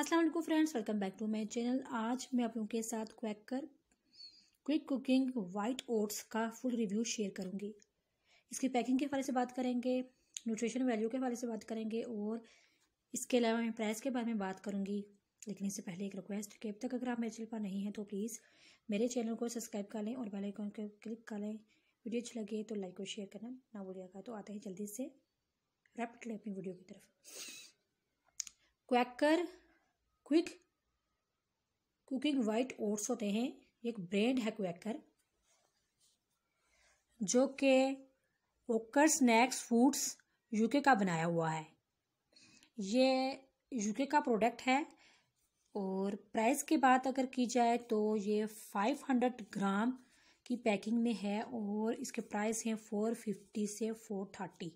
अस्सलाम friends welcome back to my channel आज मैं आप लोगों के साथ Quaker quick cooking white oats का फुल रिव्यू शेयर करूंगी इसकी पैकिंग के हवाले से बात करेंगे न्यूट्रिशन वैल्यू के हवाले से बात करेंगे और इसके अलावा मैं प्राइस के बारे में बात करूँगी लेकिन इससे पहले एक रिक्वेस्ट कि अब तक अगर आप मेरे चैनल पर नहीं हैं तो प्लीज़ मेरे चैनल को सब्सक्राइब कर लें और बेलाइकॉन को क्लिक कर लें वीडियो अच्छी लगे तो लाइक और शेयर करना ना भूलिएगा तो आते हैं जल्दी से रैपिडली अपनी वीडियो की तरफ Quaker quick cooking white oats होते हैं एक ब्रांड है क्वेकर जो कि ओकर स्नैक्स फूड्स यूके का बनाया हुआ है ये यूके का प्रोडक्ट है और प्राइस की बात अगर की जाए तो ये फाइव हंड्रेड ग्राम की पैकिंग में है और इसके प्राइस हैं फोर फिफ्टी से फोर थर्टी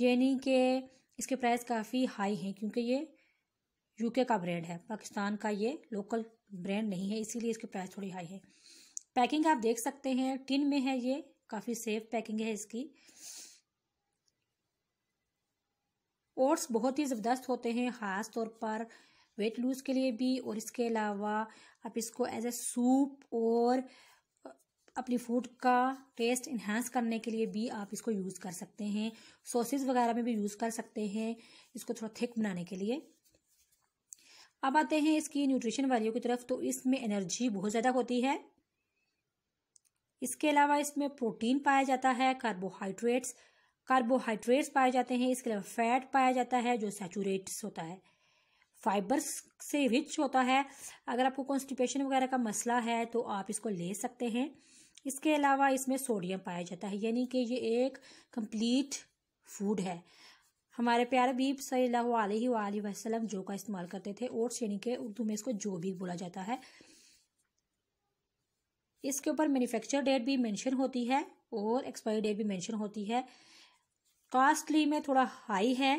यानी कि इसके प्राइस काफ़ी हाई हैं क्योंकि ये यूके का ब्रांड है पाकिस्तान का ये लोकल ब्रांड नहीं है इसीलिए इसकी प्राइस थोड़ी हाई है पैकिंग आप देख सकते हैं टिन में है ये काफ़ी सेफ पैकिंग है इसकी ओट्स बहुत ही ज़बरदस्त होते हैं ख़ास तौर पर वेट लूज़ के लिए भी और इसके अलावा आप इसको एज ए सूप और अपनी फूड का टेस्ट इन्हांस करने के लिए भी आप इसको यूज़ कर सकते हैं सॉसेज वगैरह में भी यूज़ कर सकते हैं इसको थोड़ा थिक बनाने के लिए अब आते हैं इसकी न्यूट्रिशन वैल्यू की तरफ तो इसमें एनर्जी बहुत ज़्यादा होती है इसके अलावा इसमें प्रोटीन पाया जाता है कार्बोहाइड्रेट्स कार्बोहाइड्रेट्स पाए जाते हैं इसके अलावा फैट पाया जाता है जो सैचुरेट्स होता है फाइबर्स से रिच होता है अगर आपको कॉन्स्टिपेशन वगैरह का मसला है तो आप इसको ले सकते हैं इसके अलावा इसमें सोडियम पाया जाता है यानी कि ये एक कंप्लीट फूड है हमारे प्यारे बीब सल्लल्लाहु वसलम जो का इस्तेमाल करते थे और श्रेणी के उर्दू में इसको जो भी बोला जाता है इसके ऊपर मैन्युफैक्चर डेट भी मेंशन होती है और एक्सपायरी डेट भी मेंशन होती है कास्टली में थोड़ा हाई है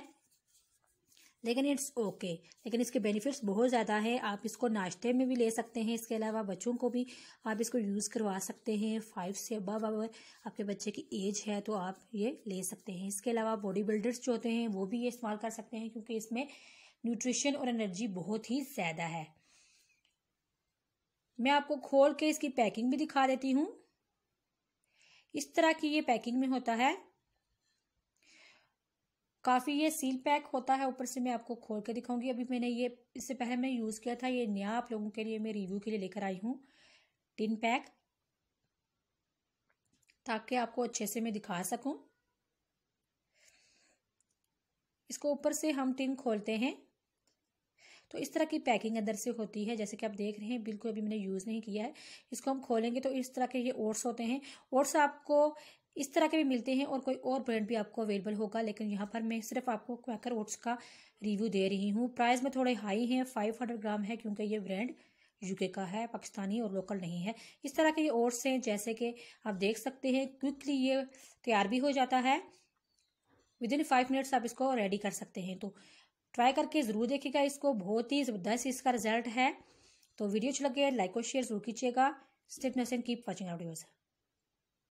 लेकिन इट्स ओके लेकिन इसके बेनिफिट्स बहुत ज़्यादा है आप इसको नाश्ते में भी ले सकते हैं इसके अलावा बच्चों को भी आप इसको यूज़ करवा सकते हैं फाइव से अब अगर आपके बच्चे की एज है तो आप ये ले सकते हैं इसके अलावा बॉडी बिल्डर्स जो होते हैं वो भी ये इस्तेमाल कर सकते हैं क्योंकि इसमें न्यूट्रिशन और एनर्जी बहुत ही ज़्यादा है मैं आपको खोल के इसकी पैकिंग भी दिखा देती हूँ इस तरह की ये पैकिंग में होता है काफ़ी ये सील पैक होता है ऊपर से मैं आपको खोल कर दिखाऊंगी अभी मैंने ये इससे पहले मैं यूज़ किया था ये नया आप लोगों के लिए मैं रिव्यू के लिए लेकर आई हूँ टिन पैक ताकि आपको अच्छे से मैं दिखा सकूँ इसको ऊपर से हम टिन खोलते हैं तो इस तरह की पैकिंग अंदर से होती है जैसे कि आप देख रहे हैं बिल्कुल अभी मैंने यूज़ नहीं किया है इसको हम खोलेंगे तो इस तरह के ये ओट्स होते हैं ओट्स आपको इस तरह के भी मिलते हैं और कोई और ब्रांड भी आपको अवेलेबल होगा लेकिन यहाँ पर मैं सिर्फ आपको क्वैकर ओट्स का रिव्यू दे रही हूँ प्राइस में थोड़े हाई हैं फाइव हंड्रेड ग्राम है क्योंकि ये ब्रांड यूके का है पाकिस्तानी और लोकल नहीं है इस तरह के ये ओट्स हैं जैसे कि आप देख सकते हैं क्विकली ये तैयार भी हो जाता है विद इन फाइव मिनट्स आप इसको रेडी कर सकते हैं तो ट्राई करके ज़रूर देखिएगा इसको बहुत ही ज़बरदस्त इसका रिजल्ट है तो वीडियो अच्छी लगे लाइक और शेयर जरूर कीजिएगा स्टेपनेस एंड कीप वॉचिंग आवर